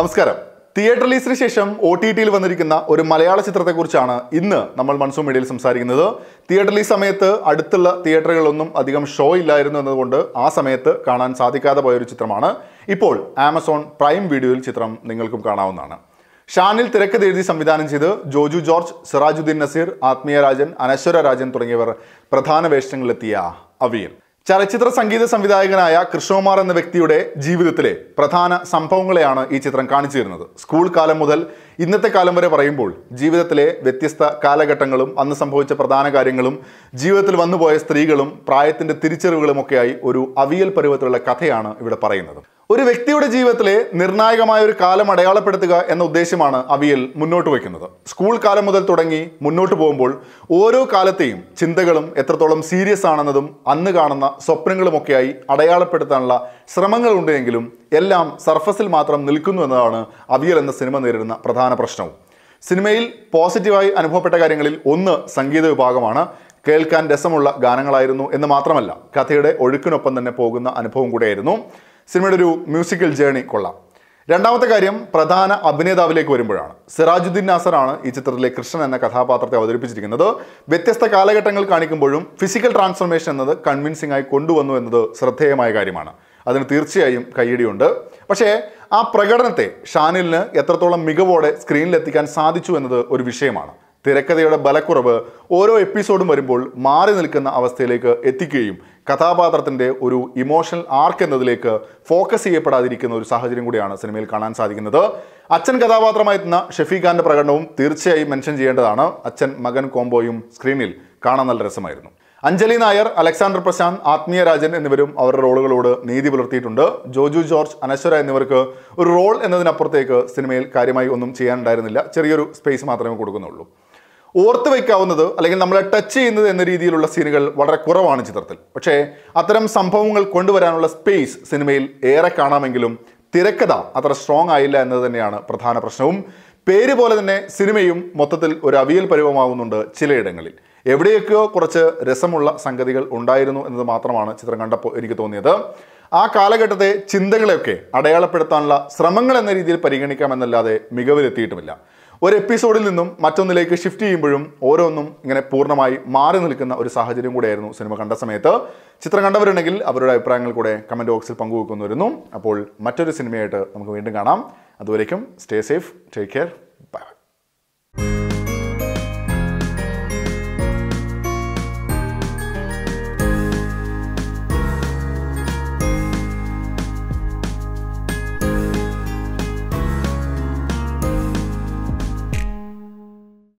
നമസ്കാരം തിയേറ്റർ റിലീസിന് ശേഷം ഒ ടി ടിയിൽ വന്നിരിക്കുന്ന ഒരു മലയാള ചിത്രത്തെക്കുറിച്ചാണ് ഇന്ന് നമ്മൾ മൺസൂൺ മീഡിയയിൽ സംസാരിക്കുന്നത് തിയേറ്റർ റിലീസ് സമയത്ത് അടുത്തുള്ള തിയേറ്ററുകളിലൊന്നും അധികം ഷോ ഇല്ലായിരുന്നു എന്നതുകൊണ്ട് ആ സമയത്ത് കാണാൻ സാധിക്കാതെ പോയൊരു ചിത്രമാണ് ഇപ്പോൾ ആമസോൺ പ്രൈം വീഡിയോയിൽ ചിത്രം നിങ്ങൾക്കും കാണാവുന്നതാണ് ഷാനിൽ തിരക്കഥ എഴുതി സംവിധാനം ചെയ്ത് ജോജു ജോർജ് സിറാജുദ്ദീൻ നസീർ ആത്മീയ രാജൻ അനശ്വര രാജൻ തുടങ്ങിയവർ പ്രധാന വേഷങ്ങളിലെത്തിയ അവിയൽ ചലച്ചിത്ര സംഗീത സംവിധായകനായ കൃഷ്ണകുമാർ എന്ന വ്യക്തിയുടെ ജീവിതത്തിലെ പ്രധാന സംഭവങ്ങളെയാണ് ഈ ചിത്രം കാണിച്ചു തരുന്നത് സ്കൂൾ കാലം മുതൽ ഇന്നത്തെ കാലം വരെ പറയുമ്പോൾ ജീവിതത്തിലെ വ്യത്യസ്ത കാലഘട്ടങ്ങളും അന്ന് സംഭവിച്ച പ്രധാന കാര്യങ്ങളും ജീവിതത്തിൽ വന്നുപോയ സ്ത്രീകളും പ്രായത്തിൻ്റെ തിരിച്ചറിവുകളുമൊക്കെയായി ഒരു അവിയൽ പരുവത്തിലുള്ള കഥയാണ് ഇവിടെ പറയുന്നത് ഒരു വ്യക്തിയുടെ ജീവിതത്തിലെ നിർണായകമായ ഒരു കാലം അടയാളപ്പെടുത്തുക എന്ന ഉദ്ദേശമാണ് അവിയൽ മുന്നോട്ട് വയ്ക്കുന്നത് സ്കൂൾ കാലം മുതൽ തുടങ്ങി മുന്നോട്ട് പോകുമ്പോൾ ഓരോ കാലത്തെയും ചിന്തകളും എത്രത്തോളം സീരിയസ് ആണെന്നതും അന്ന് കാണുന്ന സ്വപ്നങ്ങളുമൊക്കെയായി അടയാളപ്പെടുത്താനുള്ള ശ്രമങ്ങളുണ്ടെങ്കിലും എല്ലാം സർഫസിൽ മാത്രം നിൽക്കുന്നു എന്നതാണ് അവിയൽ എന്ന സിനിമ നേരിടുന്ന പ്രധാന പ്രശ്നവും സിനിമയിൽ പോസിറ്റീവായി അനുഭവപ്പെട്ട കാര്യങ്ങളിൽ ഒന്ന് സംഗീത വിഭാഗമാണ് കേൾക്കാൻ രസമുള്ള ഗാനങ്ങളായിരുന്നു എന്ന് മാത്രമല്ല കഥയുടെ ഒഴുക്കിനൊപ്പം തന്നെ പോകുന്ന അനുഭവം കൂടെയായിരുന്നു സിനിമയുടെ ഒരു മ്യൂസിക്കൽ ജേണി കൊള്ളാം രണ്ടാമത്തെ കാര്യം പ്രധാന അഭിനേതാവിലേക്ക് വരുമ്പോഴാണ് സിറാജുദ്ദീൻ നാസറാണ് ഈ ചിത്രത്തിലെ കൃഷ്ണൻ എന്ന കഥാപാത്രത്തെ അവതരിപ്പിച്ചിരിക്കുന്നത് വ്യത്യസ്ത കാലഘട്ടങ്ങൾ കാണിക്കുമ്പോഴും ഫിസിക്കൽ ട്രാൻസ്ഫോർമേഷൻ എന്നത് കൺവിൻസിംഗ് ആയി കൊണ്ടുവന്നു എന്നത് ശ്രദ്ധേയമായ കാര്യമാണ് അതിന് തീർച്ചയായും കൈയടിയുണ്ട് പക്ഷേ ആ പ്രകടനത്തെ ഷാനിലിന് എത്രത്തോളം മികവോടെ സ്ക്രീനിലെത്തിക്കാൻ സാധിച്ചു എന്നത് ഒരു വിഷയമാണ് തിരക്കഥയുടെ ബലക്കുറവ് ഓരോ എപ്പിസോഡും വരുമ്പോൾ മാറി നിൽക്കുന്ന അവസ്ഥയിലേക്ക് എത്തിക്കുകയും കഥാപാത്രത്തിൻ്റെ ഒരു ഇമോഷണൽ ആർക്ക് എന്നതിലേക്ക് ഫോക്കസ് ചെയ്യപ്പെടാതിരിക്കുന്ന ഒരു സാഹചര്യം കൂടിയാണ് സിനിമയിൽ കാണാൻ സാധിക്കുന്നത് അച്ഛൻ കഥാപാത്രമായിരുന്ന ഷെഫീഖാൻ്റെ പ്രകടനവും തീർച്ചയായും മെൻഷൻ ചെയ്യേണ്ടതാണ് അച്ഛൻ മകൻ കോംബോയും സ്ക്രീനിൽ കാണാൻ നല്ല രസമായിരുന്നു അഞ്ജലി നായർ അലക്സാണ്ടർ പ്രശാന്ത് ആത്മീയ രാജൻ എന്നിവരും അവരുടെ റോളുകളോട് നീതി പുലർത്തിയിട്ടുണ്ട് ജോജു ജോർജ് അനശ്വര എന്നിവർക്ക് ഒരു റോൾ എന്നതിനപ്പുറത്തേക്ക് സിനിമയിൽ കാര്യമായി ഒന്നും ചെയ്യാനുണ്ടായിരുന്നില്ല ചെറിയൊരു സ്പേസ് മാത്രമേ കൊടുക്കുന്നുള്ളൂ ഓർത്ത് വയ്ക്കാവുന്നത് അല്ലെങ്കിൽ നമ്മളെ ടച്ച് ചെയ്യുന്നത് എന്ന രീതിയിലുള്ള സീനുകൾ വളരെ കുറവാണ് ചിത്രത്തിൽ പക്ഷേ അത്തരം സംഭവങ്ങൾ കൊണ്ടുവരാനുള്ള സ്പേസ് സിനിമയിൽ ഏറെ കാണാമെങ്കിലും തിരക്കഥ അത്ര സ്ട്രോങ് ആയില്ല എന്നത് തന്നെയാണ് പ്രധാന പ്രശ്നവും പേര് പോലെ തന്നെ സിനിമയും മൊത്തത്തിൽ ഒരു അവിയൽ പരുവമാവുന്നുണ്ട് ചിലയിടങ്ങളിൽ എവിടെയൊക്കെയോ കുറച്ച് രസമുള്ള സംഗതികൾ ഉണ്ടായിരുന്നു എന്നത് മാത്രമാണ് ചിത്രം കണ്ടപ്പോൾ എനിക്ക് തോന്നിയത് ആ കാലഘട്ടത്തെ ചിന്തകളെയൊക്കെ അടയാളപ്പെടുത്താനുള്ള ശ്രമങ്ങൾ എന്ന രീതിയിൽ പരിഗണിക്കാമെന്നല്ലാതെ മികവിലെത്തിയിട്ടുമില്ല ഒരു എപ്പിസോഡിൽ നിന്നും മറ്റൊന്നിലേക്ക് ഷിഫ്റ്റ് ചെയ്യുമ്പോഴും ഓരോന്നും ഇങ്ങനെ പൂർണ്ണമായി മാറി നിൽക്കുന്ന ഒരു സാഹചര്യം കൂടെയായിരുന്നു സിനിമ കണ്ട സമയത്ത് ചിത്രം കണ്ടവരുണ്ടെങ്കിൽ അവരുടെ അഭിപ്രായങ്ങൾ കൂടെ കമൻറ്റ് ബോക്സിൽ പങ്കുവെക്കുന്നു അപ്പോൾ മറ്റൊരു സിനിമയായിട്ട് നമുക്ക് വീണ്ടും കാണാം അതുവരേക്കും സ്റ്റേ സേഫ് ടേക്ക് കെയർ